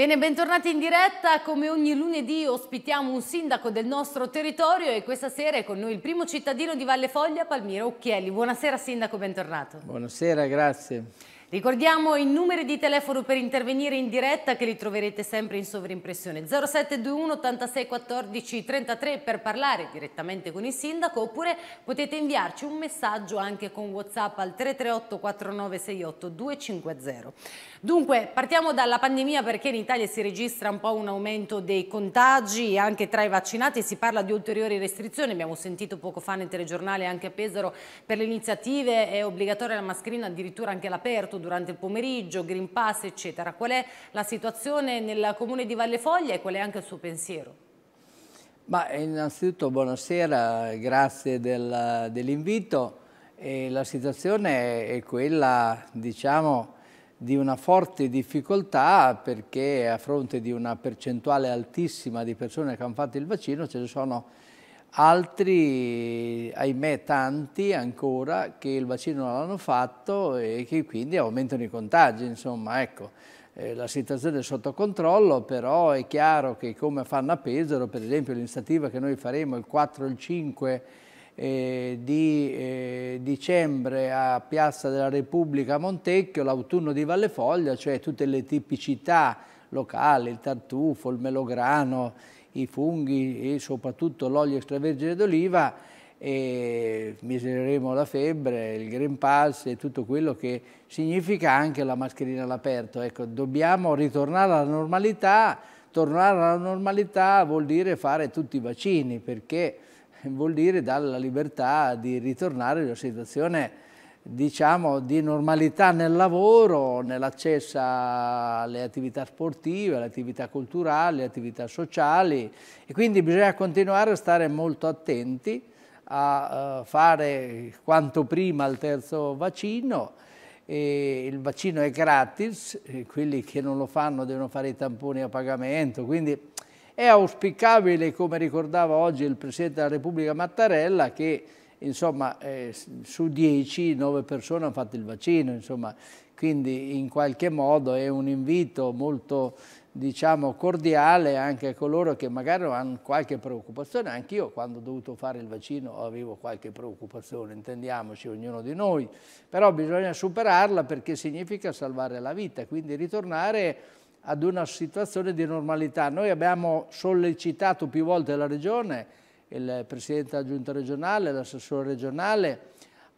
Bene, bentornati in diretta. Come ogni lunedì ospitiamo un sindaco del nostro territorio e questa sera è con noi il primo cittadino di Valle Foglia, Palmiro Occhielli. Buonasera sindaco, bentornato. Buonasera, grazie. Ricordiamo i numeri di telefono per intervenire in diretta che li troverete sempre in sovrimpressione 0721 86 14 33 per parlare direttamente con il sindaco oppure potete inviarci un messaggio anche con Whatsapp al 338 49 68 250. Dunque partiamo dalla pandemia perché in Italia si registra un po' un aumento dei contagi anche tra i vaccinati si parla di ulteriori restrizioni, abbiamo sentito poco fa nel telegiornale anche a Pesaro per le iniziative è obbligatoria la mascherina addirittura anche all'aperto durante il pomeriggio, Green Pass eccetera. Qual è la situazione nel comune di Valle Foglia e qual è anche il suo pensiero? Ma eh, innanzitutto buonasera, grazie del, dell'invito. la situazione è quella, diciamo, di una forte difficoltà perché a fronte di una percentuale altissima di persone che hanno fatto il vaccino ce ne sono altri, ahimè tanti ancora, che il vaccino non l'hanno fatto e che quindi aumentano i contagi, insomma, ecco. Eh, la situazione è sotto controllo, però è chiaro che come fanno a Pesaro, per esempio l'iniziativa che noi faremo il 4 e il 5 eh, di eh, dicembre a Piazza della Repubblica a Montecchio, l'autunno di Valle Foglia, cioè tutte le tipicità locali, il tartufo, il melograno, i funghi e soprattutto l'olio extravergine d'oliva e misereremo la febbre, il Green Pass e tutto quello che significa anche la mascherina all'aperto. Ecco, dobbiamo ritornare alla normalità, tornare alla normalità vuol dire fare tutti i vaccini perché vuol dire dare la libertà di ritornare alla situazione diciamo, di normalità nel lavoro, nell'accesso alle attività sportive, alle attività culturali, alle attività sociali e quindi bisogna continuare a stare molto attenti a eh, fare quanto prima il terzo vaccino. E il vaccino è gratis, quelli che non lo fanno devono fare i tamponi a pagamento, quindi è auspicabile, come ricordava oggi il Presidente della Repubblica Mattarella, che insomma, eh, su 10, 9 persone hanno fatto il vaccino, insomma, quindi in qualche modo è un invito molto diciamo, cordiale anche a coloro che magari hanno qualche preoccupazione, anch'io quando ho dovuto fare il vaccino avevo qualche preoccupazione, intendiamoci ognuno di noi, però bisogna superarla perché significa salvare la vita, quindi ritornare ad una situazione di normalità. Noi abbiamo sollecitato più volte la Regione il presidente della giunta regionale, l'assessore regionale,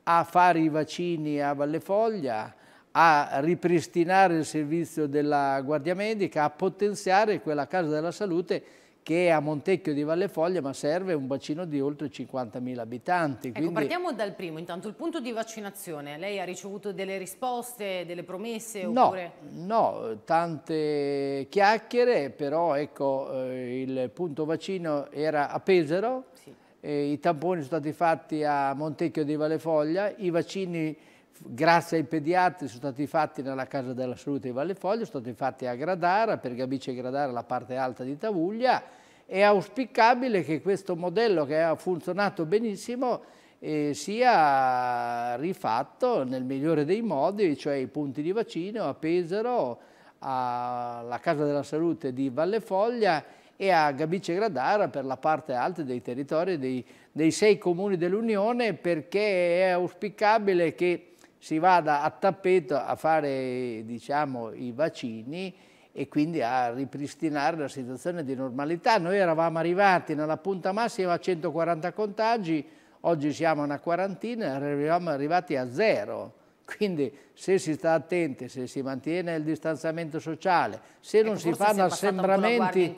a fare i vaccini a Valle Foglia, a ripristinare il servizio della guardia medica, a potenziare quella casa della salute che è a Montecchio di Valle Foglia, ma serve un bacino di oltre 50.000 abitanti. Ecco, quindi... partiamo dal primo, intanto il punto di vaccinazione. Lei ha ricevuto delle risposte, delle promesse? Oppure... No, tante chiacchiere, però ecco, eh, il punto vaccino era a Pesaro, sì. eh, i tamponi sono stati fatti a Montecchio di Valle Foglia, i vaccini grazie ai pediatri sono stati fatti nella Casa della Salute di Vallefoglio, sono stati fatti a Gradara, per Gabice Gradara la parte alta di Tavuglia, è auspicabile che questo modello che ha funzionato benissimo eh, sia rifatto nel migliore dei modi, cioè i punti di vaccino a Pesaro, alla Casa della Salute di Vallefoglia e a Gabice Gradara per la parte alta dei territori dei, dei sei comuni dell'Unione perché è auspicabile che si vada a tappeto a fare diciamo, i vaccini e quindi a ripristinare la situazione di normalità. Noi eravamo arrivati nella punta massima a 140 contagi, oggi siamo a una quarantina e eravamo arrivati a zero. Quindi se si sta attenti, se si mantiene il distanziamento sociale, se ecco, non si fanno assembramenti,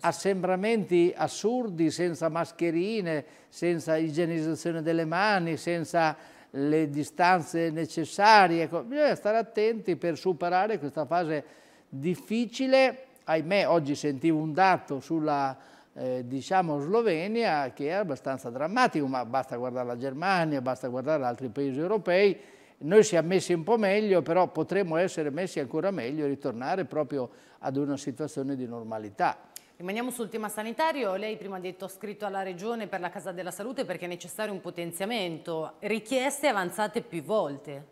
assembramenti, assurdi senza mascherine, senza igienizzazione delle mani, senza le distanze necessarie, ecco, bisogna stare attenti per superare questa fase difficile. Ahimè, oggi sentivo un dato sulla eh, diciamo Slovenia che è abbastanza drammatico, ma basta guardare la Germania, basta guardare altri paesi europei. Noi siamo messi un po' meglio, però potremmo essere messi ancora meglio e ritornare proprio ad una situazione di normalità. Rimaniamo sul tema sanitario, lei prima ha detto scritto alla Regione per la Casa della Salute perché è necessario un potenziamento, richieste avanzate più volte.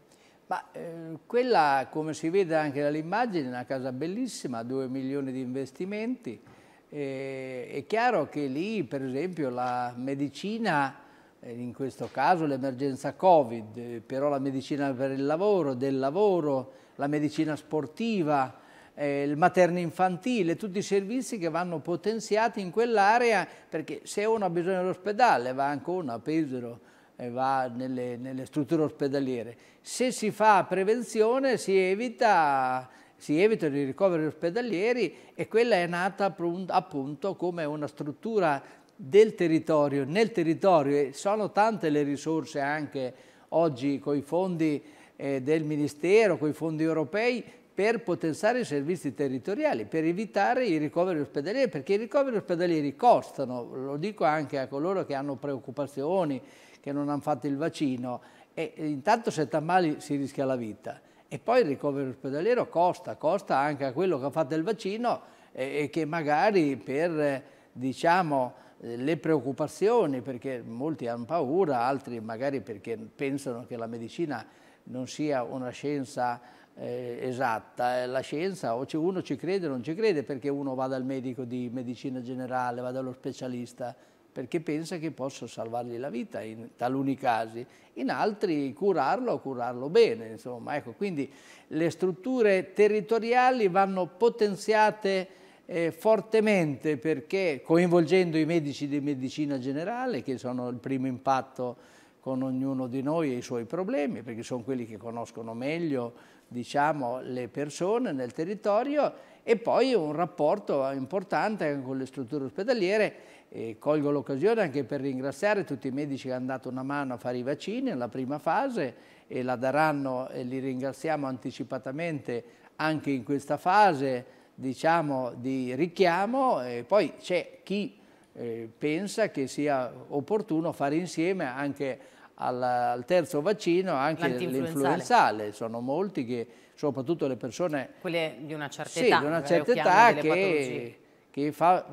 Ma eh, quella, come si vede anche dall'immagine, è una casa bellissima, 2 milioni di investimenti. Eh, è chiaro che lì, per esempio, la medicina, eh, in questo caso l'emergenza Covid, eh, però la medicina per il lavoro, del lavoro, la medicina sportiva, eh, il materno infantile, tutti i servizi che vanno potenziati in quell'area perché se uno ha bisogno dell'ospedale va ancora a Pesaro e va nelle, nelle strutture ospedaliere. Se si fa prevenzione si evita si evitano i ricoveri ospedalieri e quella è nata appunto come una struttura del territorio, nel territorio e sono tante le risorse anche oggi con i fondi eh, del Ministero, con i fondi europei, per potenziare i servizi territoriali, per evitare i ricoveri ospedalieri, perché i ricoveri ospedalieri costano, lo dico anche a coloro che hanno preoccupazioni, che non hanno fatto il vaccino, e intanto se ti male si rischia la vita. E poi il ricovero ospedaliero costa, costa anche a quello che ha fatto il vaccino e che magari per, diciamo, le preoccupazioni, perché molti hanno paura, altri magari perché pensano che la medicina non sia una scienza eh, esatta, eh, la scienza o uno ci crede o non ci crede perché uno va dal medico di medicina generale, va dallo specialista, perché pensa che possa salvargli la vita in taluni casi, in altri curarlo o curarlo bene, insomma, ecco, quindi le strutture territoriali vanno potenziate eh, fortemente perché coinvolgendo i medici di medicina generale che sono il primo impatto con ognuno di noi e i suoi problemi, perché sono quelli che conoscono meglio diciamo, le persone nel territorio e poi un rapporto importante con le strutture ospedaliere e colgo l'occasione anche per ringraziare tutti i medici che hanno dato una mano a fare i vaccini nella prima fase e la daranno e li ringraziamo anticipatamente anche in questa fase diciamo, di richiamo e poi c'è chi eh, pensa che sia opportuno fare insieme anche al, al terzo vaccino anche l'influenzale. Sono molti che, soprattutto le persone... Quelle di una certa sì, età. di una certa età che, che fa,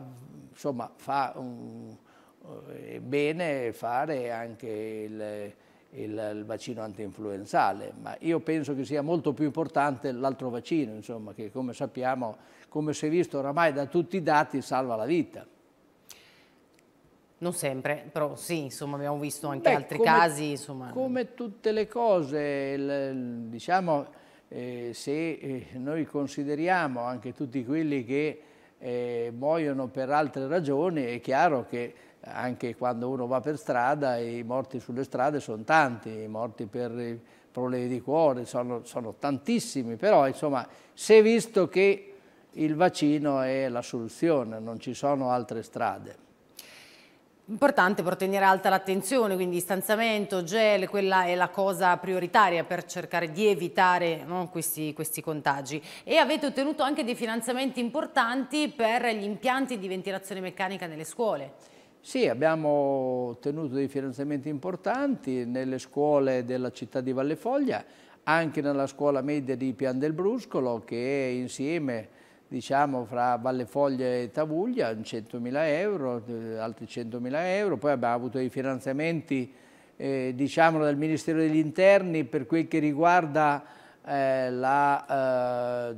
insomma, fa un, eh, bene fare anche il, il, il vaccino antinfluenzale, ma io penso che sia molto più importante l'altro vaccino, insomma, che come sappiamo, come si è visto oramai da tutti i dati, salva la vita. Non sempre, però sì, insomma abbiamo visto anche Beh, altri come, casi. Insomma. Come tutte le cose, il, diciamo, eh, se eh, noi consideriamo anche tutti quelli che eh, muoiono per altre ragioni, è chiaro che anche quando uno va per strada i morti sulle strade sono tanti, i morti per problemi di cuore sono, sono tantissimi, però insomma si è visto che il vaccino è la soluzione, non ci sono altre strade importante per tenere alta l'attenzione, quindi distanziamento, gel, quella è la cosa prioritaria per cercare di evitare no, questi, questi, contagi. E avete ottenuto anche dei finanziamenti importanti per gli impianti di ventilazione meccanica nelle scuole. Sì, abbiamo ottenuto dei finanziamenti importanti nelle scuole della città di Valle Foglia, anche nella scuola media di Pian del Bruscolo che insieme diciamo fra Vallefoglia e Tavuglia, 100.000 euro, eh, altri 100.000 euro, poi abbiamo avuto i finanziamenti eh, diciamo, dal Ministero degli Interni per quel che riguarda eh, l'illuminazione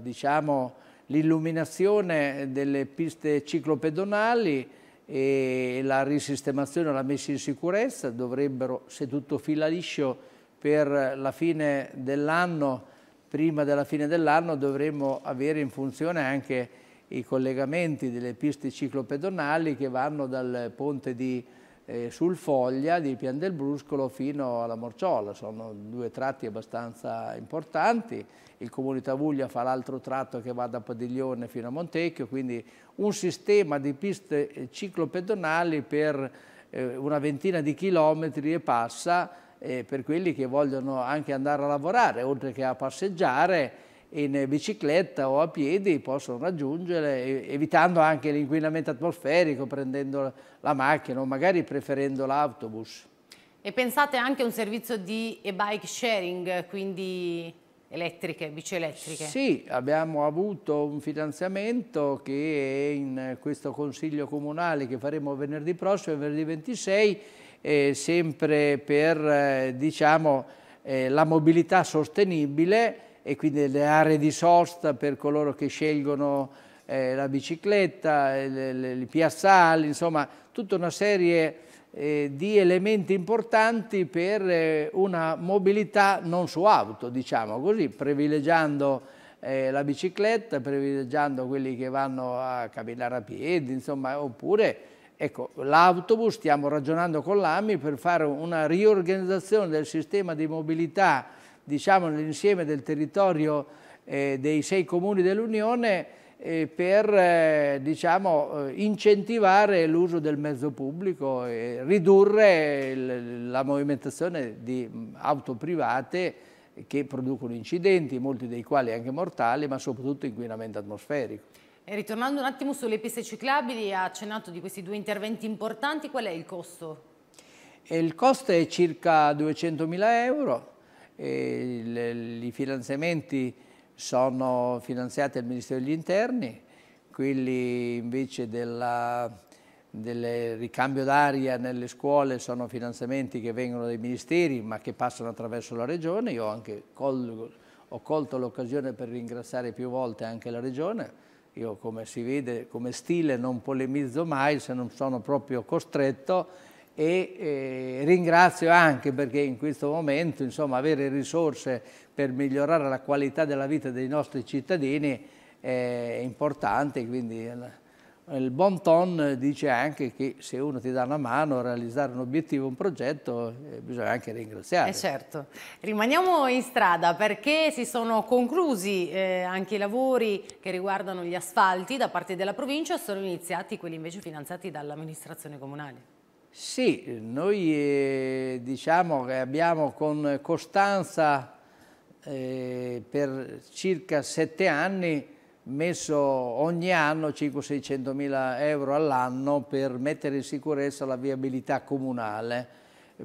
eh, diciamo, delle piste ciclopedonali e la risistemazione, la messa in sicurezza, dovrebbero, se tutto fila liscio, per la fine dell'anno prima della fine dell'anno dovremo avere in funzione anche i collegamenti delle piste ciclopedonali che vanno dal ponte di, eh, sul di Pian del Bruscolo fino alla Morciola. Sono due tratti abbastanza importanti. Il Comune di Tavuglia fa l'altro tratto che va da Padiglione fino a Montecchio, quindi un sistema di piste eh, ciclopedonali per eh, una ventina di chilometri e passa eh, per quelli che vogliono anche andare a lavorare, oltre che a passeggiare in bicicletta o a piedi possono raggiungere, evitando anche l'inquinamento atmosferico, prendendo la macchina o magari preferendo l'autobus. E pensate anche a un servizio di e-bike sharing, quindi elettriche, bici elettriche. Sì, abbiamo avuto un finanziamento che è in questo Consiglio Comunale che faremo venerdì prossimo, venerdì 26, eh, sempre per eh, diciamo, eh, la mobilità sostenibile e quindi le aree di sosta per coloro che scelgono eh, la bicicletta, eh, i piazzali, insomma tutta una serie di eh, di elementi importanti per eh, una mobilità non su auto, diciamo così, privilegiando eh, la bicicletta, privilegiando quelli che vanno a camminare a piedi, insomma, oppure ecco, l'autobus, stiamo ragionando con l'AMI per fare una riorganizzazione del sistema di mobilità, diciamo, nell'insieme del territorio eh, dei sei comuni dell'Unione, eh, per eh, diciamo, eh, incentivare l'uso del mezzo pubblico e ridurre la movimentazione di mm, auto private che producono incidenti, molti dei quali anche mortali, ma soprattutto inquinamento atmosferico. E ritornando un attimo sulle piste ciclabili, ha accennato di questi due interventi importanti, qual è il costo? E il costo è circa 200.000 euro, i finanziamenti sono finanziati dal Ministero degli Interni, quelli invece del ricambio d'aria nelle scuole sono finanziamenti che vengono dai ministeri ma che passano attraverso la regione, io anche col, ho colto l'occasione per ringraziare più volte anche la regione, io come si vede come stile non polemizzo mai se non sono proprio costretto e eh, ringrazio anche perché in questo momento insomma, avere risorse per migliorare la qualità della vita dei nostri cittadini è importante, quindi il, il bon ton dice anche che se uno ti dà una mano a realizzare un obiettivo, un progetto, eh, bisogna anche ringraziare. Eh certo. Rimaniamo in strada perché si sono conclusi eh, anche i lavori che riguardano gli asfalti da parte della provincia, e sono iniziati quelli invece finanziati dall'amministrazione comunale. Sì, noi eh, diciamo che abbiamo con costanza eh, per circa sette anni messo ogni anno 500-600 mila euro all'anno per mettere in sicurezza la viabilità comunale.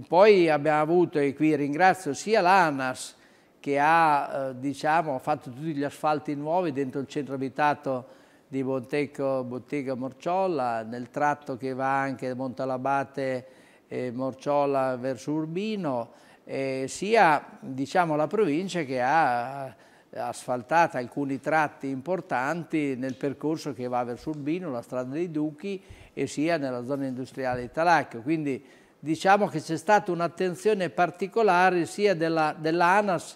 Poi abbiamo avuto, e qui ringrazio sia l'ANAS che ha eh, diciamo, fatto tutti gli asfalti nuovi dentro il centro abitato di Montecco Bottega Morciolla, nel tratto che va anche da Montalabate e Morciolla verso Urbino, eh, sia diciamo, la provincia che ha asfaltato alcuni tratti importanti nel percorso che va verso Urbino, la strada dei Duchi e sia nella zona industriale di Talacchio. Quindi diciamo che c'è stata un'attenzione particolare sia dell'ANAS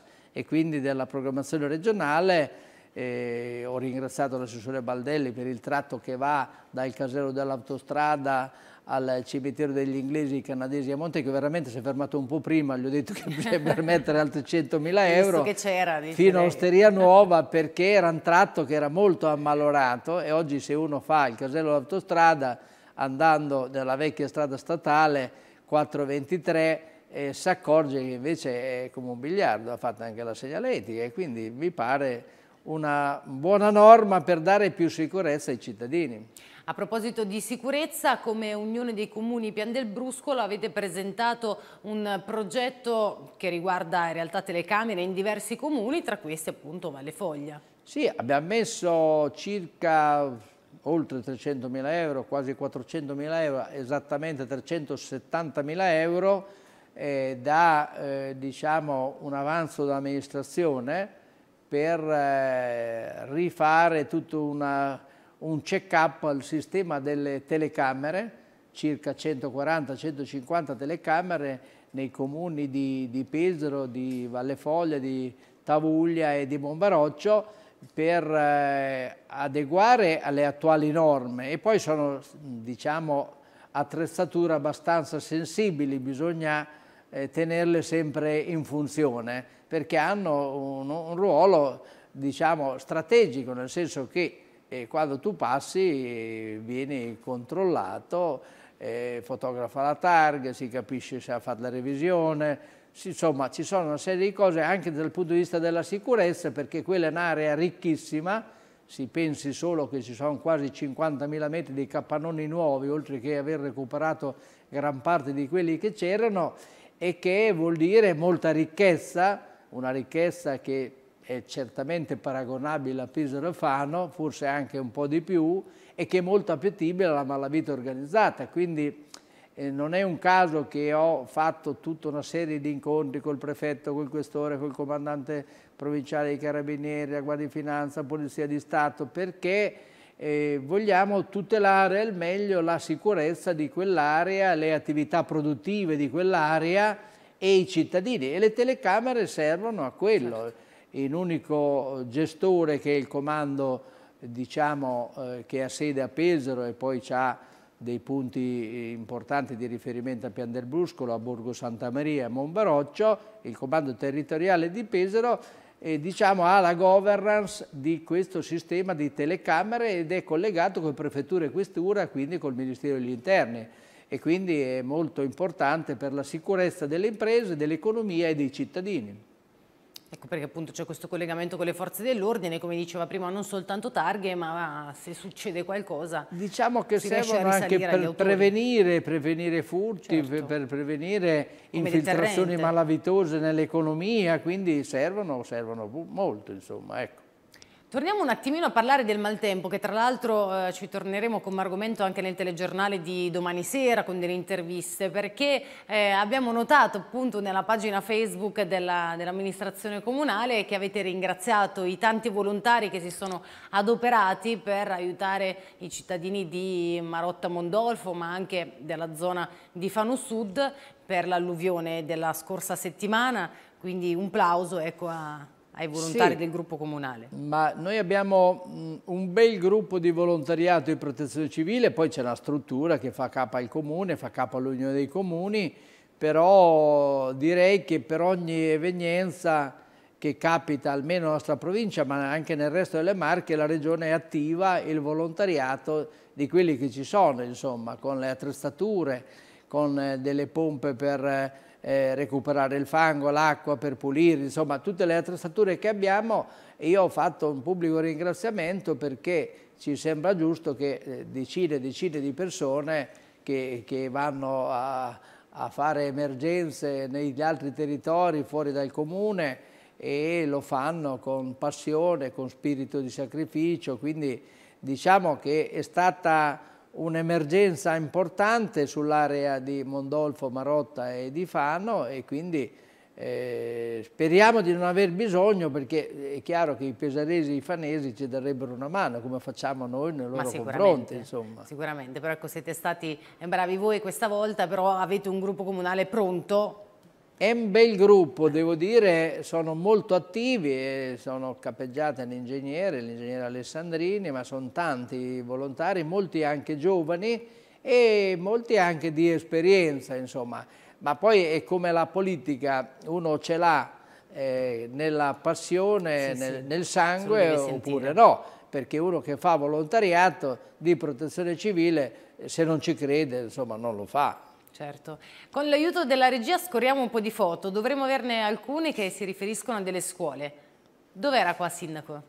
dell e quindi della programmazione regionale eh, ho ringraziato l'assessore Baldelli per il tratto che va dal casello dell'autostrada al cimitero degli inglesi, canadesi a Monte che veramente si è fermato un po' prima, gli ho detto che bisogna mettere altri 100.000 euro fino a Osteria Nuova perché era un tratto che era molto ammalorato e oggi se uno fa il casello dell'autostrada andando nella vecchia strada statale 423 eh, si accorge che invece è eh, come un biliardo, ha fatto anche la segnaletica e quindi mi pare una buona norma per dare più sicurezza ai cittadini. A proposito di sicurezza, come Unione dei Comuni Pian del Bruscolo avete presentato un progetto che riguarda in realtà telecamere in diversi comuni, tra questi appunto Valle Foglia. Sì, abbiamo messo circa oltre 300.000 euro, quasi 400.000 euro, esattamente 370.000 euro eh, da eh, diciamo, un avanzo dell'amministrazione per eh, rifare tutto una, un check-up al sistema delle telecamere, circa 140-150 telecamere nei comuni di, di Pesaro, di Valle Foglia, di Tavuglia e di Bombaroccio per eh, adeguare alle attuali norme e poi sono diciamo attrezzature abbastanza sensibili, bisogna eh, tenerle sempre in funzione perché hanno un, un ruolo diciamo, strategico, nel senso che eh, quando tu passi vieni controllato, eh, fotografa la targa, si capisce se ha fatto la revisione, si, insomma ci sono una serie di cose anche dal punto di vista della sicurezza perché quella è un'area ricchissima, si pensi solo che ci sono quasi 50.000 metri di capannoni nuovi, oltre che aver recuperato gran parte di quelli che c'erano, e che vuol dire molta ricchezza, una ricchezza che è certamente paragonabile a Pisaro e Fano, forse anche un po' di più, e che è molto appetibile alla malavita organizzata. Quindi eh, non è un caso che ho fatto tutta una serie di incontri col prefetto, col questore, col comandante provinciale dei carabinieri, la Guardia di Finanza, Polizia di Stato, perché eh, vogliamo tutelare al meglio la sicurezza di quell'area, le attività produttive di quell'area e i cittadini e le telecamere servono a quello. Certo. In unico gestore che è il comando diciamo, eh, che ha sede a Pesaro e poi ha dei punti eh, importanti di riferimento a Pian del Bruscolo, a Borgo Santa Maria, a Monbaroccio, il comando territoriale di Pesaro eh, diciamo, ha la governance di questo sistema di telecamere ed è collegato con prefettura e questura, quindi col Ministero degli Interni e quindi è molto importante per la sicurezza delle imprese, dell'economia e dei cittadini. Ecco perché appunto c'è questo collegamento con le forze dell'ordine, come diceva prima, non soltanto targhe, ma se succede qualcosa. Diciamo che servono anche per prevenire, prevenire, furti, certo. per prevenire come infiltrazioni malavitose nell'economia, quindi servono, servono molto, insomma, ecco. Torniamo un attimino a parlare del maltempo, che tra l'altro eh, ci torneremo come argomento anche nel telegiornale di domani sera con delle interviste, perché eh, abbiamo notato appunto nella pagina Facebook dell'amministrazione dell comunale che avete ringraziato i tanti volontari che si sono adoperati per aiutare i cittadini di Marotta Mondolfo, ma anche della zona di Fano Sud per l'alluvione della scorsa settimana, quindi un plauso ecco, a ai volontari sì, del gruppo comunale. Ma noi abbiamo un bel gruppo di volontariato di protezione civile, poi c'è la struttura che fa capo al comune, fa capo all'Unione dei Comuni, però direi che per ogni evenienza che capita almeno nella nostra provincia, ma anche nel resto delle Marche, la regione è attiva, il volontariato di quelli che ci sono, insomma, con le attrezzature, con eh, delle pompe per eh, eh, recuperare il fango, l'acqua per pulire, insomma tutte le attrezzature che abbiamo e io ho fatto un pubblico ringraziamento perché ci sembra giusto che eh, decine e decine di persone che, che vanno a, a fare emergenze negli altri territori fuori dal comune e lo fanno con passione, con spirito di sacrificio, quindi diciamo che è stata un'emergenza importante sull'area di Mondolfo, Marotta e di Fano e quindi eh, speriamo di non aver bisogno perché è chiaro che i pesaresi e i fanesi ci darebbero una mano come facciamo noi nei loro confronti insomma. sicuramente però ecco siete stati bravi voi questa volta però avete un gruppo comunale pronto è un bel gruppo, devo dire, sono molto attivi, sono capeggiate l'ingegnere, l'ingegnere Alessandrini, ma sono tanti volontari, molti anche giovani e molti anche di esperienza, insomma. Ma poi è come la politica, uno ce l'ha eh, nella passione, sì, nel, sì. nel, sangue oppure no, perché uno che fa volontariato di protezione civile, se non ci crede, insomma, non lo fa. Certo. Con l'aiuto della regia scorriamo un po' di foto, dovremmo averne alcune che si riferiscono a delle scuole. Dov'era qua Sindaco?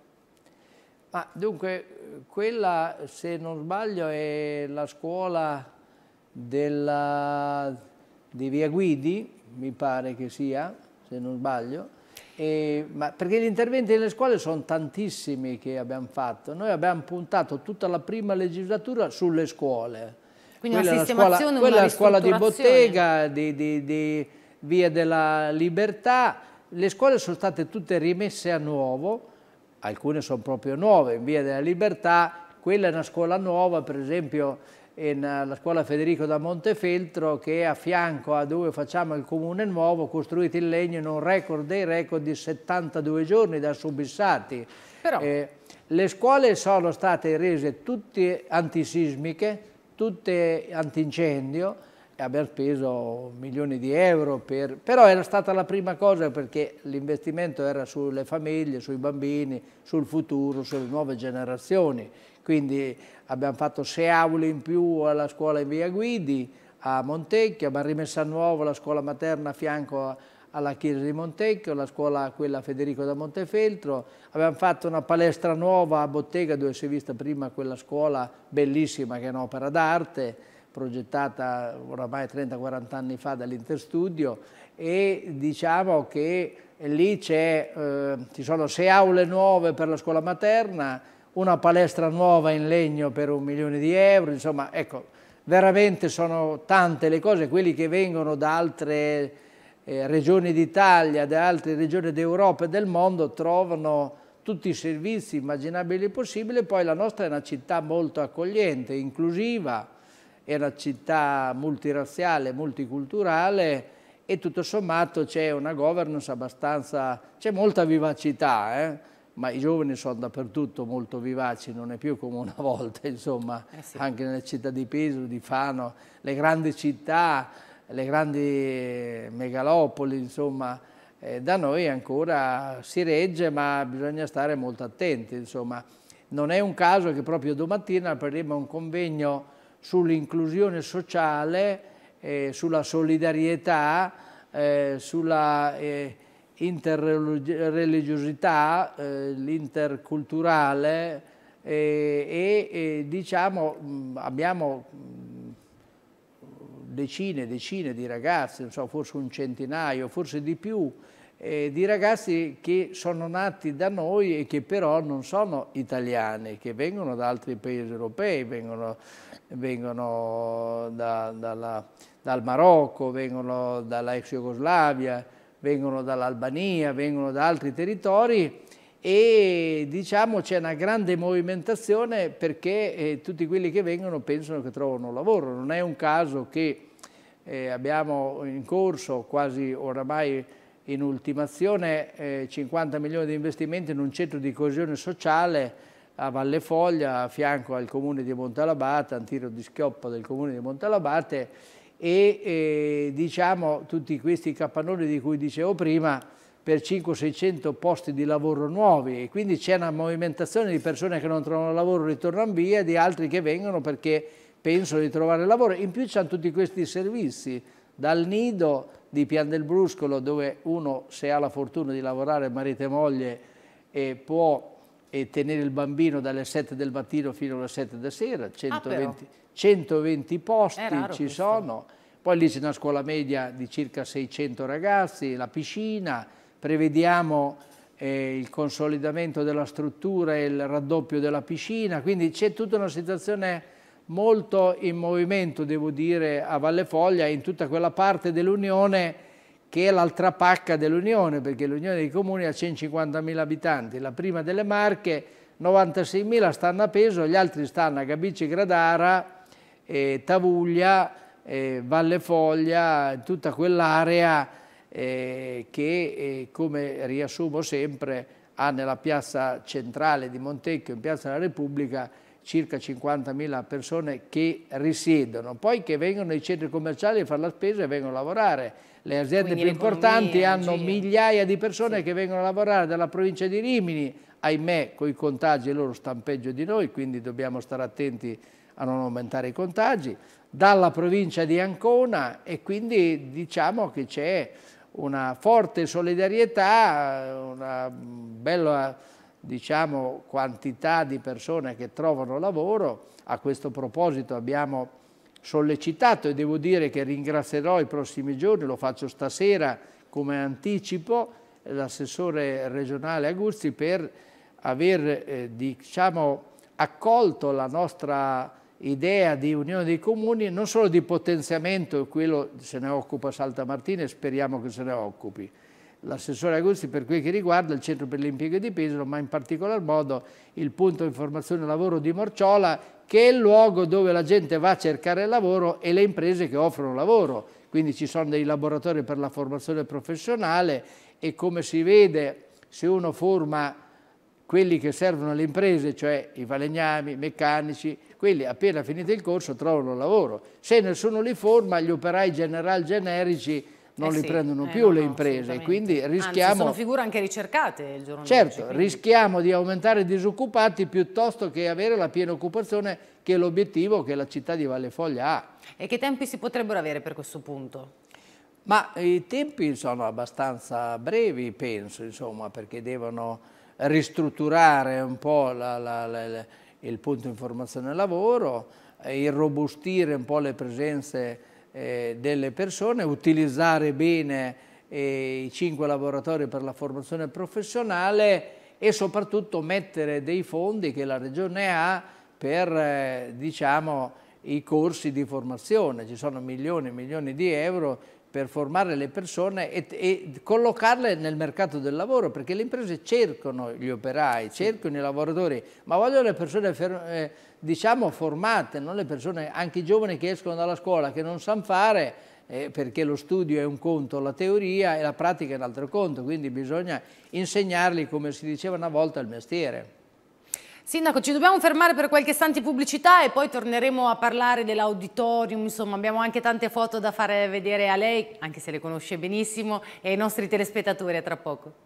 Ma dunque, quella se non sbaglio è la scuola della, di Via Guidi, mi pare che sia, se non sbaglio, e, ma, perché gli interventi nelle scuole sono tantissimi che abbiamo fatto. Noi abbiamo puntato tutta la prima legislatura sulle scuole, quindi quella una sistemazione, scuola, una scuola di bottega, di, di, di Via della Libertà. Le scuole sono state tutte rimesse a nuovo, alcune sono proprio nuove, in Via della Libertà, quella è una scuola nuova, per esempio eh, la scuola Federico da Montefeltro che è a fianco a dove facciamo il comune nuovo, costruito in legno in un record dei record di 72 giorni da subissati. Però... Eh, le scuole sono state rese tutte antisismiche, tutte antincendio e abbiamo speso milioni di euro, per... però era stata la prima cosa perché l'investimento era sulle famiglie, sui bambini, sul futuro, sulle nuove generazioni. Quindi abbiamo fatto sei aule in più alla scuola in via Guidi, a Montecchio, abbiamo rimesso a nuovo la scuola materna a fianco a alla chiesa di Montecchio, la scuola quella Federico da Montefeltro, abbiamo fatto una palestra nuova a Bottega dove si è vista prima quella scuola bellissima che è un'opera d'arte, progettata oramai 30-40 anni fa dall'Interstudio e diciamo che lì eh, ci sono sei aule nuove per la scuola materna, una palestra nuova in legno per un milione di euro, insomma ecco, veramente sono tante le cose, quelli che vengono da altre eh, regioni d'Italia, da altre regioni d'Europa e del mondo trovano tutti i servizi immaginabili possibili. Poi la nostra è una città molto accogliente, inclusiva, è una città multiraziale, multiculturale e tutto sommato c'è una governance abbastanza, c'è molta vivacità, eh? ma i giovani sono dappertutto molto vivaci, non è più come una volta, insomma, eh sì. anche nelle città di Peso, di Fano, le grandi città, le grandi megalopoli, insomma, eh, da noi ancora si regge, ma bisogna stare molto attenti, insomma. Non è un caso che proprio domattina apriremo un convegno sull'inclusione sociale, eh, sulla solidarietà, eh, sulla eh, interreligiosità, l'interculturale eh, eh, e, e diciamo mm, abbiamo mm, decine e decine di ragazzi, so, forse un centinaio, forse di più, eh, di ragazzi che sono nati da noi e che però non sono italiani, che vengono da altri paesi europei, vengono, vengono da, dalla, dal Marocco, vengono dalla ex Jugoslavia, vengono dall'Albania, vengono da altri territori e diciamo c'è una grande movimentazione perché eh, tutti quelli che vengono pensano che trovano lavoro. Non è un caso che eh, abbiamo in corso quasi oramai in ultimazione eh, 50 milioni di investimenti in un centro di coesione sociale a Valle Foglia, a fianco al comune di Montalabate, tiro di Schioppa del comune di Montalabate e eh, diciamo tutti questi capannoni di cui dicevo prima per 500-600 posti di lavoro nuovi e quindi c'è una movimentazione di persone che non trovano lavoro e ritornano via e di altri che vengono perché pensano di trovare lavoro. In più c'hanno tutti questi servizi, dal nido di Pian del Bruscolo dove uno se ha la fortuna di lavorare marito e moglie e può e tenere il bambino dalle 7 del mattino fino alle 7 della sera, 120, ah, 120 posti ci questo. sono, poi lì c'è una scuola media di circa 600 ragazzi, la piscina, prevediamo eh, il consolidamento della struttura e il raddoppio della piscina, quindi c'è tutta una situazione molto in movimento, devo dire, a Valle Foglia, in tutta quella parte dell'Unione che è l'altra pacca dell'Unione, perché l'Unione dei Comuni ha 150.000 abitanti, la prima delle Marche, 96.000 stanno a Peso, gli altri stanno a Gabice Gradara, eh, Tavuglia, eh, Valle Foglia, tutta quell'area eh, che eh, come riassumo sempre ha nella piazza centrale di Montecchio, in piazza della Repubblica, circa 50.000 persone che risiedono, poi che vengono ai centri commerciali a fare la spesa e vengono a lavorare. Le aziende Quindi più importanti hanno migliaia di persone sì. che vengono a lavorare dalla provincia di Rimini, ahimè con i contagi loro stampeggio di noi, quindi dobbiamo stare attenti a non aumentare i contagi, dalla provincia di Ancona e quindi diciamo che c'è una forte solidarietà, una bella diciamo, quantità di persone che trovano lavoro. A questo proposito abbiamo sollecitato e devo dire che ringrazierò i prossimi giorni, lo faccio stasera come anticipo, l'assessore regionale Aguzzi per aver eh, diciamo, accolto la nostra idea di unione dei comuni, non solo di potenziamento, quello se ne occupa Salta Martini e speriamo che se ne occupi, l'assessore Agusti per quel che riguarda il centro per l'impiego di Pesaro, ma in particolar modo il punto informazione e lavoro di Morciola, che è il luogo dove la gente va a cercare lavoro e le imprese che offrono lavoro. Quindi ci sono dei laboratori per la formazione professionale e come si vede se uno forma quelli che servono alle imprese, cioè i falegnami, i meccanici, quelli appena finito il corso trovano lavoro. Se nessuno li forma, gli operai general generici non eh li sì, prendono eh più no, le imprese, no, quindi rischiamo... Anzi, sono figure anche ricercate il giorno Certo, quindi... rischiamo di aumentare i disoccupati piuttosto che avere la piena occupazione che è l'obiettivo che la città di Valle Foglia ha. E che tempi si potrebbero avere per questo punto? Ma i tempi sono abbastanza brevi, penso, insomma, perché devono ristrutturare un po' la, la, la, il punto informazione lavoro, eh, irrobustire un po' le presenze eh, delle persone, utilizzare bene eh, i cinque laboratori per la formazione professionale e soprattutto mettere dei fondi che la Regione ha per eh, diciamo, i corsi di formazione. Ci sono milioni e milioni di euro per formare le persone e, e, collocarle nel mercato del lavoro, perché le imprese cercano gli operai, sì. cercano i lavoratori, ma vogliono le persone eh, diciamo formate, non le persone, anche i giovani che escono dalla scuola, che non sanno fare, eh, perché lo studio è un conto, la teoria e la pratica è un altro conto, quindi bisogna insegnarli, come si diceva una volta, il mestiere. Sindaco, ci dobbiamo fermare per qualche istante pubblicità e poi torneremo a parlare dell'auditorium, insomma abbiamo anche tante foto da fare vedere a lei, anche se le conosce benissimo, e ai nostri telespettatori a tra poco.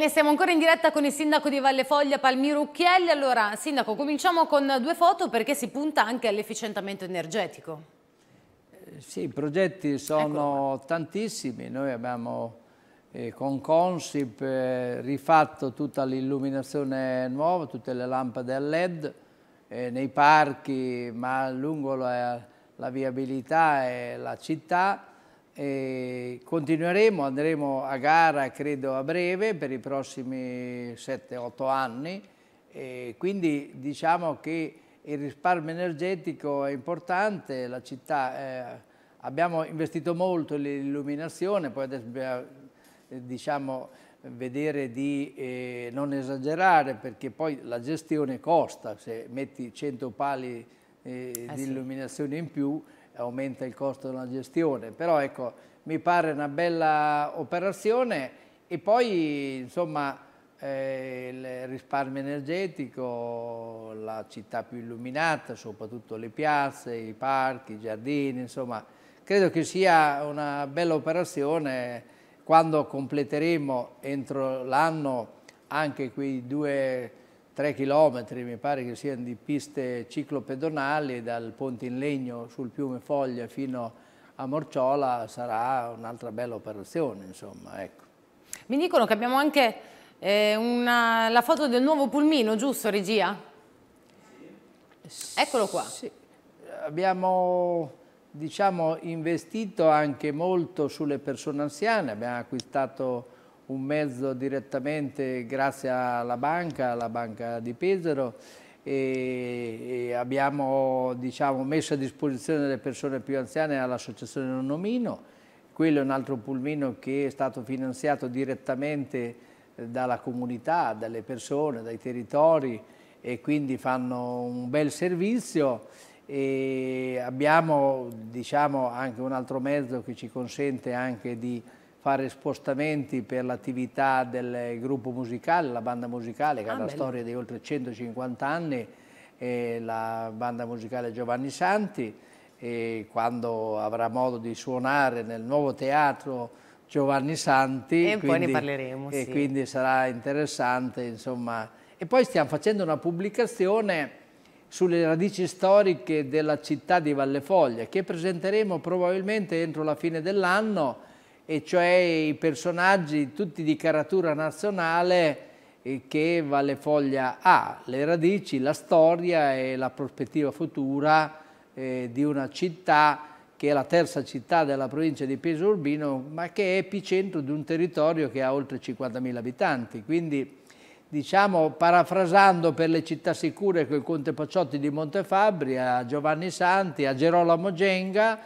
Bene, siamo ancora in diretta con il sindaco di Valle Foglia, Palmiro Ucchielli. Allora, sindaco, cominciamo con due foto perché si punta anche all'efficientamento energetico. Eh, sì, i progetti ecco sono tantissimi. Noi abbiamo eh, con Consip eh, rifatto tutta l'illuminazione nuova, tutte le lampade a LED eh, nei parchi, ma lungo la, la viabilità e la città e continueremo, andremo a gara credo a breve per i prossimi 7-8 anni e quindi diciamo che il risparmio energetico è importante, la città, eh, abbiamo investito molto nell'illuminazione, poi adesso bisogna eh, diciamo, vedere di eh, non esagerare perché poi la gestione costa, se metti 100 pali eh, ah, di sì. illuminazione in più aumenta il costo della gestione, però ecco, mi pare una bella operazione e poi insomma eh, il risparmio energetico, la città più illuminata, soprattutto le piazze, i parchi, i giardini, insomma credo che sia una bella operazione quando completeremo entro l'anno anche quei due 3 km, mi pare che siano di piste ciclopedonali, dal Ponte in Legno sul Fiume Foglia fino a Morciola, sarà un'altra bella operazione, insomma, ecco. Mi dicono che abbiamo anche eh, una, la foto del nuovo pulmino, giusto regia? Sì. Eccolo qua. Sì. Abbiamo diciamo, investito anche molto sulle persone anziane, abbiamo acquistato un mezzo direttamente grazie alla banca, alla banca di Pesaro e, abbiamo diciamo, messo a disposizione delle persone più anziane all'associazione Nonomino, quello è un altro pulmino che è stato finanziato direttamente eh, dalla comunità, dalle persone, dai territori e quindi fanno un bel servizio e abbiamo diciamo, anche un altro mezzo che ci consente anche di fare spostamenti per l'attività del gruppo musicale, la banda musicale che ah, ha bello. la storia di oltre 150 anni, la banda musicale Giovanni Santi e quando avrà modo di suonare nel nuovo teatro Giovanni Santi. E quindi, poi ne parleremo. E sì. quindi sarà interessante, insomma. E poi stiamo facendo una pubblicazione sulle radici storiche della città di Valle Foglia che presenteremo probabilmente entro la fine dell'anno e cioè i personaggi tutti di caratura nazionale eh, che Foglia ha, le radici, la storia e la prospettiva futura eh, di una città che è la terza città della provincia di Peso Urbino, ma che è epicentro di un territorio che ha oltre 50.000 abitanti. Quindi, diciamo, parafrasando per le città sicure quel Conte Pacciotti di Montefabbri, a Giovanni Santi, a Gerolamo Genga,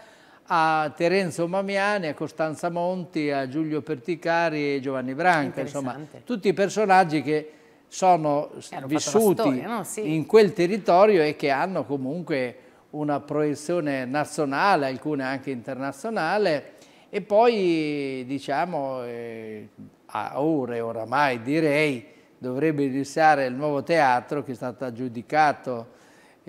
a Terenzo Mamiani, a Costanza Monti, a Giulio Perticari e Giovanni Branca, insomma, tutti personaggi che sono Hanno vissuti storia, no? sì. in quel territorio e che hanno comunque una proiezione nazionale, alcune anche internazionale, e poi diciamo eh, a ore oramai direi dovrebbe iniziare il nuovo teatro che è stato aggiudicato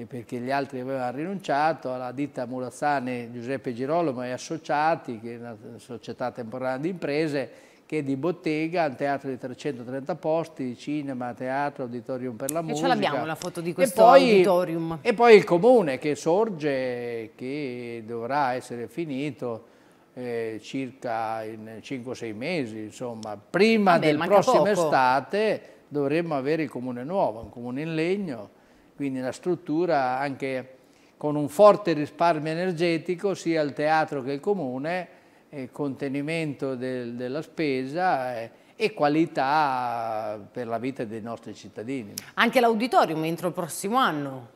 perché gli altri avevano rinunciato, alla ditta Murazzane Giuseppe Girolamo e Associati, che è una società temporanea di imprese, che è di bottega, un teatro di 330 posti, cinema, teatro, auditorium per la e musica. E ce l'abbiamo la foto di questo e poi, auditorium. E poi il comune che sorge, che dovrà essere finito eh, circa in 5-6 mesi, insomma, prima Vabbè, del prossimo poco. estate dovremmo avere il comune nuovo, un comune in legno quindi una struttura anche con un forte risparmio energetico sia il teatro che il comune, eh, contenimento del, della spesa eh, e qualità per la vita dei nostri cittadini. Anche l'auditorium entro il prossimo anno?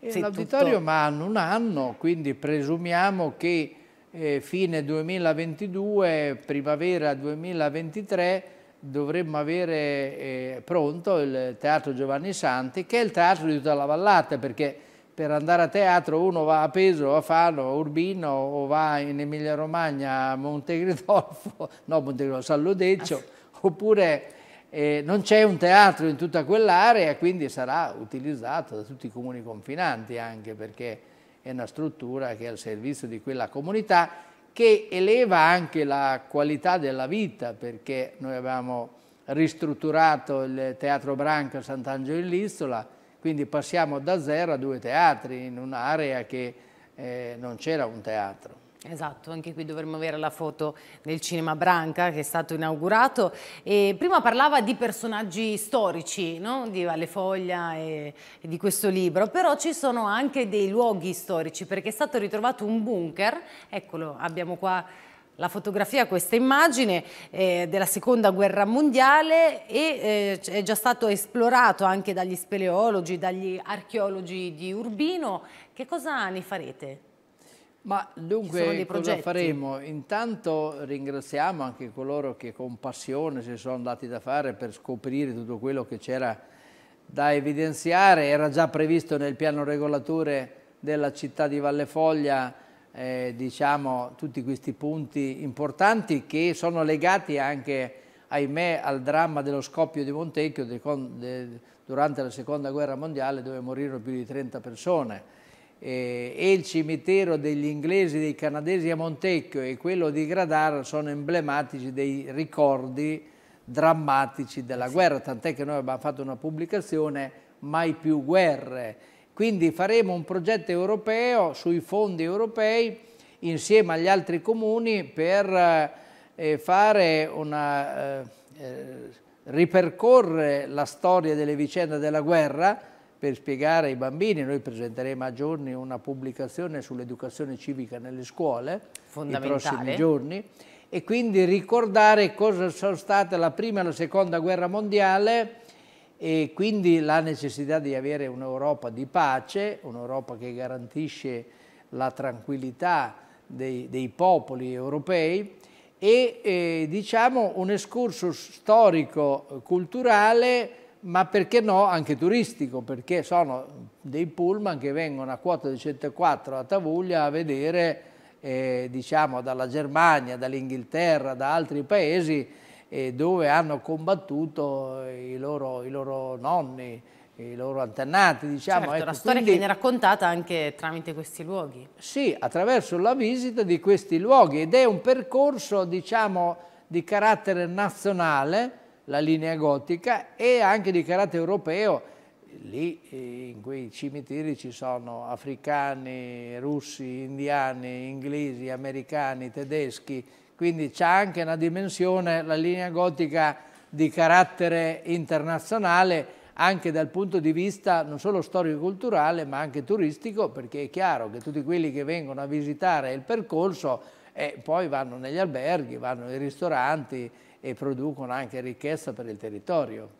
Eh, l'auditorium tutto... hanno un anno, quindi presumiamo che eh, fine 2022, primavera 2023 dovremmo avere eh, pronto il Teatro Giovanni Santi, che è il teatro di tutta la vallata, perché per andare a teatro uno va a Peso, a Fano, a Urbino o va in Emilia Romagna a Montegridolfo, no Montegridolfo, San Lodeccio, ah, oppure eh, non c'è un teatro in tutta quell'area, quindi sarà utilizzato da tutti i comuni confinanti anche perché è una struttura che è al servizio di quella comunità che eleva anche la qualità della vita, perché noi avevamo ristrutturato il Teatro Branca Sant'Angelo in Lizzola, quindi passiamo da zero a due teatri in un'area che eh, non c'era un teatro. Esatto, anche qui dovremmo avere la foto del cinema Branca che è stato inaugurato. E prima parlava di personaggi storici, no? di Valle Foglia e, e, di questo libro, però ci sono anche dei luoghi storici perché è stato ritrovato un bunker, eccolo, abbiamo qua la fotografia, questa immagine eh, della seconda guerra mondiale e eh, è già stato esplorato anche dagli speleologi, dagli archeologi di Urbino. Che cosa ne farete? Ma dunque cosa faremo? Intanto ringraziamo anche coloro che con passione si sono dati da fare per scoprire tutto quello che c'era da evidenziare, era già previsto nel piano regolatore della città di Valle Foglia eh, diciamo, tutti questi punti importanti che sono legati anche, ahimè, al dramma dello scoppio di Montecchio durante la seconda guerra mondiale dove morirono più di 30 persone eh, e il cimitero degli inglesi e dei canadesi a Montecchio e quello di Gradar sono emblematici dei ricordi drammatici della guerra, tant'è che noi abbiamo fatto una pubblicazione Mai più guerre. Quindi faremo un progetto europeo sui fondi europei insieme agli altri comuni per eh, fare una... Eh, eh ripercorre la storia delle vicende della guerra per spiegare ai bambini, noi presenteremo a giorni una pubblicazione sull'educazione civica nelle scuole, nei prossimi giorni, e quindi ricordare cosa sono state la prima e la seconda guerra mondiale e quindi la necessità di avere un'Europa di pace, un'Europa che garantisce la tranquillità dei, dei popoli europei e eh, diciamo un escursus storico-culturale eh, ma perché no anche turistico, perché sono dei pullman che vengono a quota di 104 a Tavuglia a vedere, eh, diciamo, dalla Germania, dall'Inghilterra, da altri paesi eh, dove hanno combattuto i loro, i loro nonni, i loro antennati, diciamo. Certo, ecco, la storia quindi, che viene raccontata anche tramite questi luoghi. Sì, attraverso la visita di questi luoghi ed è un percorso, diciamo, di carattere nazionale la linea gotica e anche di carattere europeo. Lì eh, in quei cimitiri ci sono africani, russi, indiani, inglesi, americani, tedeschi, quindi c'è anche una dimensione, la linea gotica di carattere internazionale anche dal punto di vista non solo storico-culturale ma anche turistico perché è chiaro che tutti quelli che vengono a visitare il percorso eh, poi vanno negli alberghi, vanno nei ristoranti, e producono anche ricchezza per il territorio.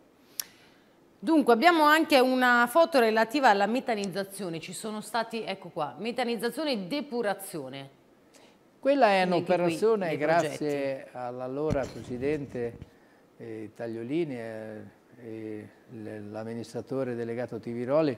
Dunque abbiamo anche una foto relativa alla metanizzazione, ci sono stati, ecco qua, metanizzazione e depurazione. Quella è un'operazione grazie all'allora Presidente eh, Tagliolini, eh, eh, l'amministratore delegato Tiviroli,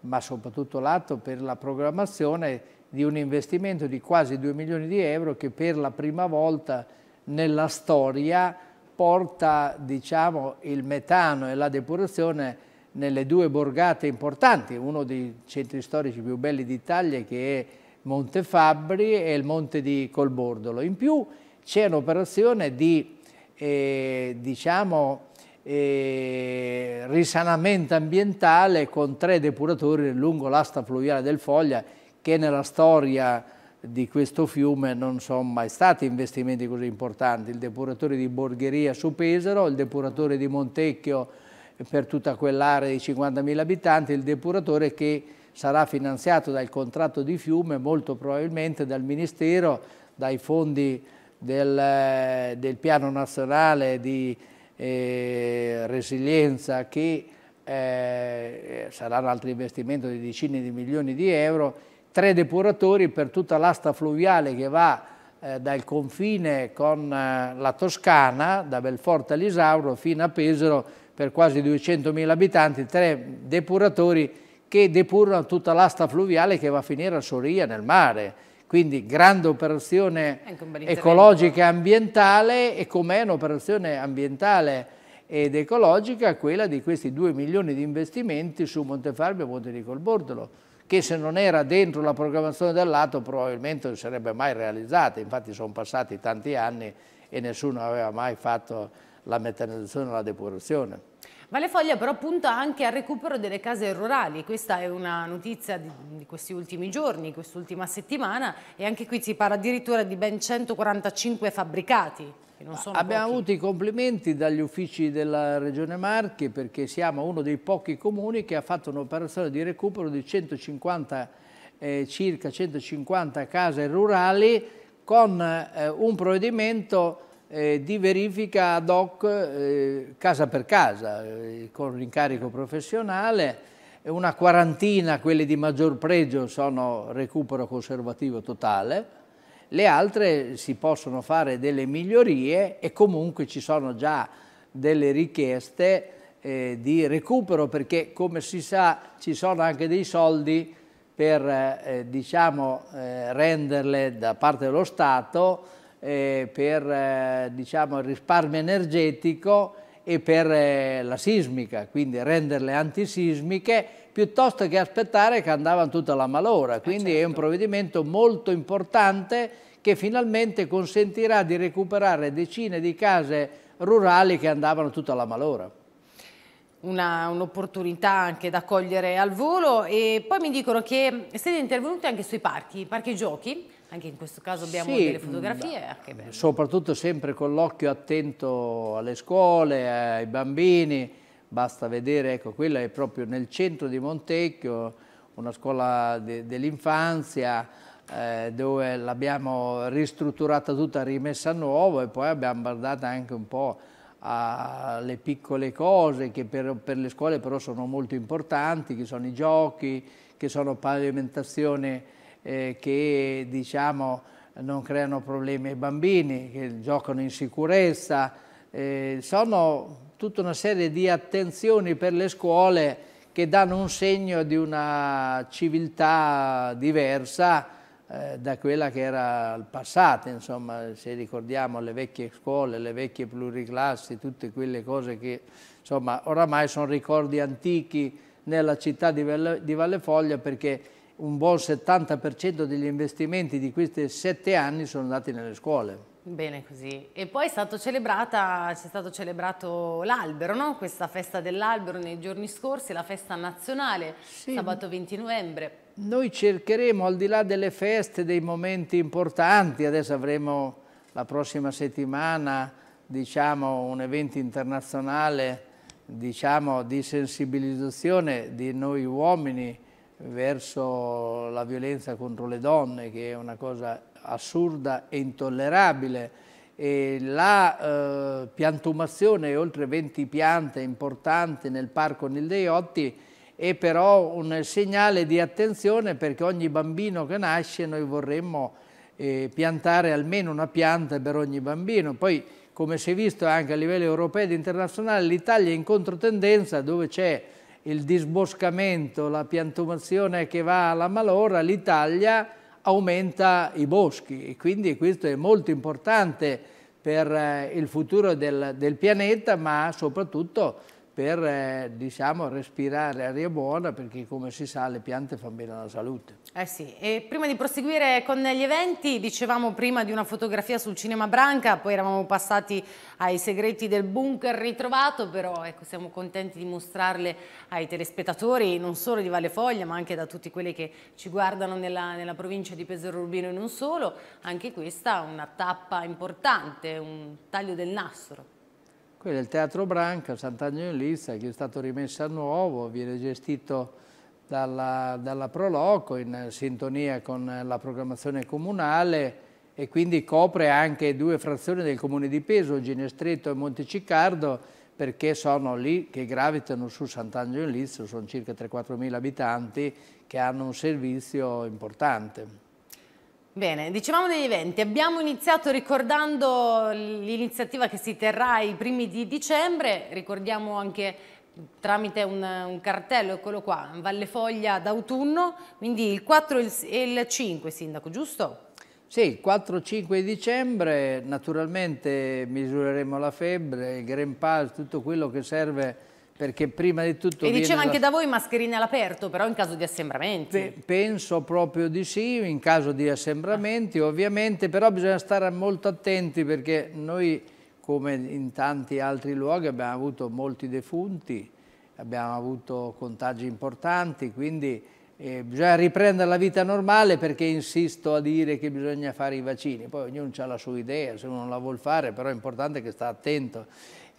ma soprattutto l'atto per la programmazione di un investimento di quasi 2 milioni di euro che per la prima volta nella storia porta diciamo, il metano e la depurazione nelle due borgate importanti, uno dei centri storici più belli d'Italia che è Monte Fabbri e il Monte di Colbordolo. In più c'è un'operazione di eh, diciamo, eh, risanamento ambientale con tre depuratori lungo l'asta fluviale del Foglia che nella storia di questo fiume non sono mai stati investimenti così importanti, il depuratore di Borgheria su Pesaro, il depuratore di Montecchio per tutta quell'area di 50.000 abitanti, il depuratore che sarà finanziato dal contratto di fiume, molto probabilmente dal Ministero, dai fondi del, del Piano Nazionale di eh, Resilienza che eh, saranno altri investimenti di decine di milioni di euro tre depuratori per tutta l'asta fluviale che va eh, dal confine con eh, la Toscana, da Belforte all'Isauro fino a Pesaro per quasi 200.000 abitanti, tre depuratori che depurano tutta l'asta fluviale che va a finire a Soria nel mare. Quindi grande operazione ecologica e ambientale e com'è un'operazione ambientale ed ecologica quella di questi 2 milioni di investimenti su Montefarbio e Monte di Colbordolo che se non era dentro la programmazione dell'atto probabilmente non sarebbe mai realizzata, infatti sono passati tanti anni e nessuno aveva mai fatto la metanizzazione e la depurazione. Valefoglia però punta anche al recupero delle case rurali, questa è una notizia di, di questi ultimi giorni, quest'ultima settimana e anche qui si parla addirittura di ben 145 fabbricati. Abbiamo pochi. avuto i complimenti dagli uffici della Regione Marche perché siamo uno dei pochi comuni che ha fatto un'operazione di recupero di 150, eh, circa 150 case rurali con eh, un provvedimento eh, di verifica ad hoc eh, casa per casa eh, con l'incarico professionale una quarantina, quelle di maggior pregio, sono recupero conservativo totale le altre si possono fare delle migliorie e comunque ci sono già delle richieste eh, di recupero perché come si sa ci sono anche dei soldi per eh, diciamo, eh, renderle da parte dello Stato eh, per eh, diciamo, il risparmio energetico e per eh, la sismica, quindi renderle antisismiche piuttosto che aspettare che andavano tutta la malora. Eh, Quindi eh certo. è un certo. provvedimento molto importante che finalmente consentirà di recuperare decine di case rurali che andavano tutta la malora un'opportunità un anche da cogliere al volo e poi mi dicono che siete intervenuti anche sui parchi, parchi giochi, anche in questo caso abbiamo sì, delle mm, fotografie. Soprattutto sempre con l'occhio attento alle scuole, ai bambini, basta vedere, ecco, quella è proprio nel centro di Montecchio, una scuola de, dell'infanzia eh, dove l'abbiamo ristrutturata tutta, rimessa a nuovo e poi abbiamo guardato anche un po' alle piccole cose che per, per, le scuole però sono molto importanti, che sono i giochi, che sono pavimentazioni eh, che diciamo non creano problemi ai bambini, che giocano in sicurezza, eh, sono tutta una serie di attenzioni per le scuole che danno un segno di una civiltà diversa eh, da quella che era il passato, insomma, se ricordiamo le vecchie scuole, le vecchie pluriclassi, tutte quelle cose che, insomma, oramai sono ricordi antichi nella città di, Valle, di Vallefoglia perché un buon 70% degli investimenti di questi sette anni sono andati nelle scuole. Bene così. E poi è stato celebrata, c'è stato celebrato l'albero, no? questa festa dell'albero nei giorni scorsi, la festa nazionale, sì. sabato 20 novembre. Noi cercheremo, al di là delle feste, dei momenti importanti, adesso avremo la prossima settimana diciamo, un evento internazionale diciamo, di sensibilizzazione di noi uomini verso la violenza contro le donne, che è una cosa assurda e intollerabile. E la eh, piantumazione, oltre 20 piante importanti nel parco Nildeiotti, è però un segnale di attenzione perché ogni bambino che nasce noi vorremmo eh, piantare almeno una pianta per ogni bambino. Poi, come si è visto anche a livello europeo ed internazionale, l'Italia è in controtendenza dove c'è il disboscamento, la piantumazione che va alla malora, l'Italia aumenta i boschi e quindi questo è molto importante per eh, il futuro del, del pianeta ma soprattutto per eh, diciamo, respirare aria buona perché come si sa le piante fanno bene alla salute. Eh sì, e prima di proseguire con gli eventi dicevamo prima di una fotografia sul cinema Branca, poi eravamo passati ai segreti del bunker ritrovato, però ecco, siamo contenti di mostrarle ai telespettatori non solo di Valle Foglia ma anche da tutti quelli che ci guardano nella, nella provincia di Pesaro Urbino e non solo, anche questa è una tappa importante, un taglio del nastro. Quello è il Teatro Branca, Sant'Angelo in Lizza, che è stato rimesso a nuovo, viene gestito dalla, dalla Proloco in sintonia con la programmazione comunale e quindi copre anche due frazioni del comune di Peso, Ginestretto e Monteciccardo, perché sono lì che gravitano su Sant'Angelo in Lizzo, sono circa 3-4 mila abitanti che hanno un servizio importante. Bene, dicevamo degli eventi. Abbiamo iniziato ricordando l'iniziativa che si terrà i primi di dicembre, ricordiamo anche tramite un, un cartello, eccolo qua, Valle Foglia d'autunno, quindi il 4 e il 5, Sindaco, giusto? Sì, il 4-5 dicembre naturalmente misureremo la febbre, il Green Pass, tutto quello che serve perché prima di tutto... E diceva anche la... da voi mascherine all'aperto, però in caso di assembramenti. Pe penso proprio di sì, in caso di assembramenti ovviamente, però bisogna stare molto attenti perché noi, come in tanti altri luoghi, abbiamo avuto molti defunti, abbiamo avuto contagi importanti, quindi eh, bisogna riprendere la vita normale perché insisto a dire che bisogna fare i vaccini, poi ognuno ha la sua idea, se uno non la vuole fare, però è importante che sta attento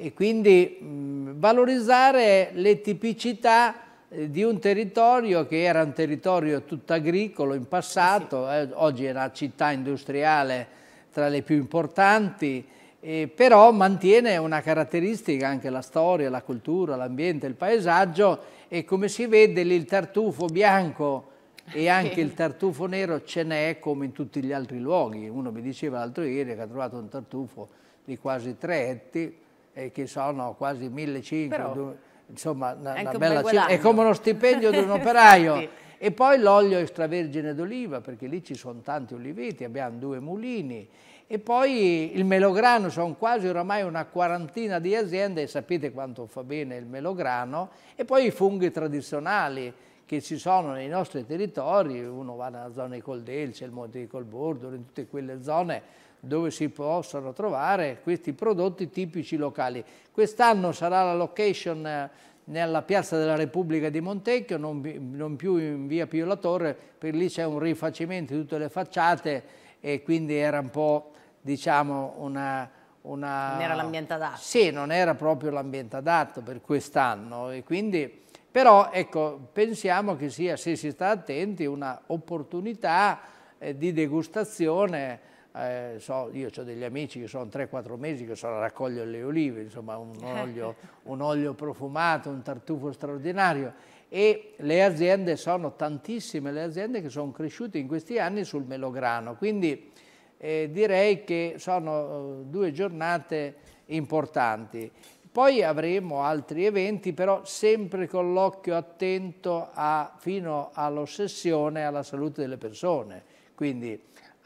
e quindi mh, valorizzare le tipicità eh, di un territorio che era un territorio tutto agricolo in passato, eh sì. eh, oggi è una città industriale tra le più importanti, eh, però mantiene una caratteristica anche la storia, la cultura, l'ambiente, il paesaggio e come si vede lì il tartufo bianco e anche il tartufo nero ce n'è come in tutti gli altri luoghi. Uno mi diceva l'altro ieri che ha trovato un tartufo di quasi tre etti, eh, che sono quasi 1.500, insomma una, una bella un è come uno stipendio di un operaio. sì. E poi l'olio extravergine d'oliva, perché lì ci sono tanti oliveti, abbiamo due mulini. E poi il melograno, sono quasi oramai una quarantina di aziende, e sapete quanto fa bene il melograno. E poi i funghi tradizionali, che ci sono nei nostri territori, uno va nella zona di Coldelce, il Monte di Colbordo, in tutte quelle zone dove si possono trovare questi prodotti tipici locali. Quest'anno sarà la location eh, nella piazza della Repubblica di Montecchio, non, non più in via Pio La Torre, perché lì c'è un rifacimento di tutte le facciate e quindi era un po' diciamo una... una... Non era l'ambiente adatto. Sì, non era proprio l'ambiente adatto per quest'anno e quindi... Però ecco, pensiamo che sia, se si sta attenti, un'opportunità eh, di degustazione eh, so, io ho degli amici che sono 3-4 mesi che sono a raccogliere le olive, insomma un eh. olio, un olio profumato, un tartufo straordinario e le aziende sono tantissime le aziende che sono cresciute in questi anni sul melograno, quindi eh, direi che sono eh, due giornate importanti. Poi avremo altri eventi, però sempre con l'occhio attento a, fino all'ossessione alla salute delle persone. Quindi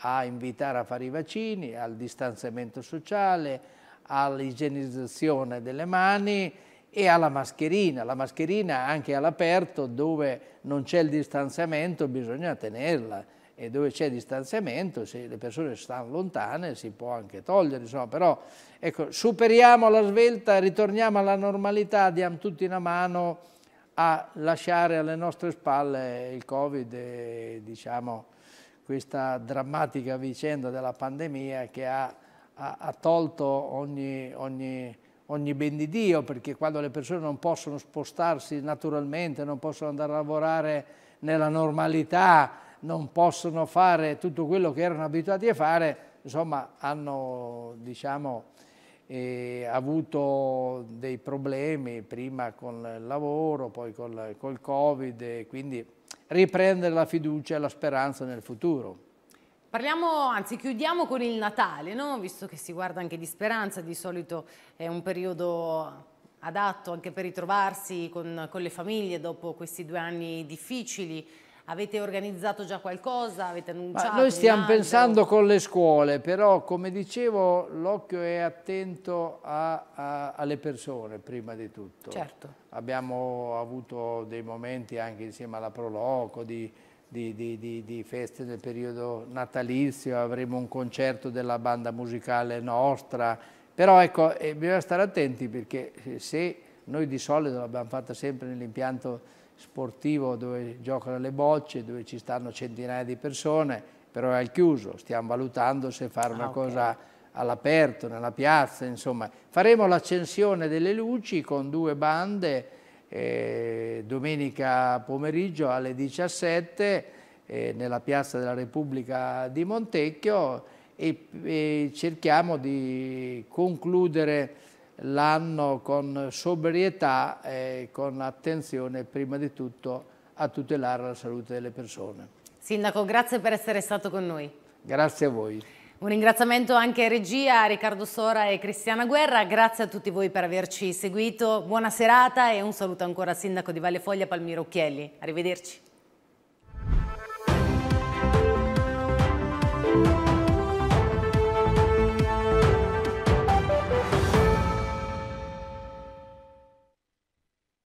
a invitare a fare i vaccini, al distanziamento sociale, all'igienizzazione delle mani e alla mascherina. La mascherina anche all'aperto dove non c'è il distanziamento bisogna tenerla e dove c'è distanziamento, se le persone stanno lontane si può anche togliere, insomma, però ecco, superiamo la svelta, ritorniamo alla normalità, diamo tutti una mano a lasciare alle nostre spalle il Covid e diciamo questa drammatica vicenda della pandemia che ha, ha, ha tolto ogni, ogni, ogni ben di Dio, perché quando le persone non possono spostarsi naturalmente, non possono andare a lavorare nella normalità, non possono fare tutto quello che erano abituati a fare, insomma hanno diciamo, eh, avuto dei problemi prima con il lavoro, poi col, col Covid, quindi riprendere la fiducia e la speranza nel futuro. Parliamo, anzi chiudiamo con il Natale, no? visto che si guarda anche di speranza, di solito è un periodo adatto anche per ritrovarsi con, con le famiglie dopo questi due anni difficili, Avete organizzato già qualcosa? Avete annunciato? Ma noi stiamo pensando con le scuole, però come dicevo l'occhio è attento a, a, alle persone prima di tutto. Certo. Abbiamo avuto dei momenti anche insieme alla Proloco di, di, di, di feste nel periodo natalizio, avremo un concerto della banda musicale nostra, però ecco, eh, bisogna stare attenti perché eh, se noi di solito l'abbiamo fatta sempre nell'impianto sportivo dove giocano le bocce, dove ci stanno centinaia di persone, però è al chiuso, stiamo valutando se fare una ah, okay. cosa all'aperto, nella piazza, insomma. Faremo l'accensione delle luci con due bande eh, domenica pomeriggio alle 17 eh, nella piazza della Repubblica di Montecchio e, e cerchiamo di concludere l'anno con sobrietà e con attenzione prima di tutto a tutelare la salute delle persone. Sindaco, grazie per essere stato con noi. Grazie a voi. Un ringraziamento anche a regia, a Riccardo Sora e Cristiana Guerra. Grazie a tutti voi per averci seguito. Buona serata e un saluto ancora al sindaco di Valle Foglia Palmiro Occhielli. Arrivederci.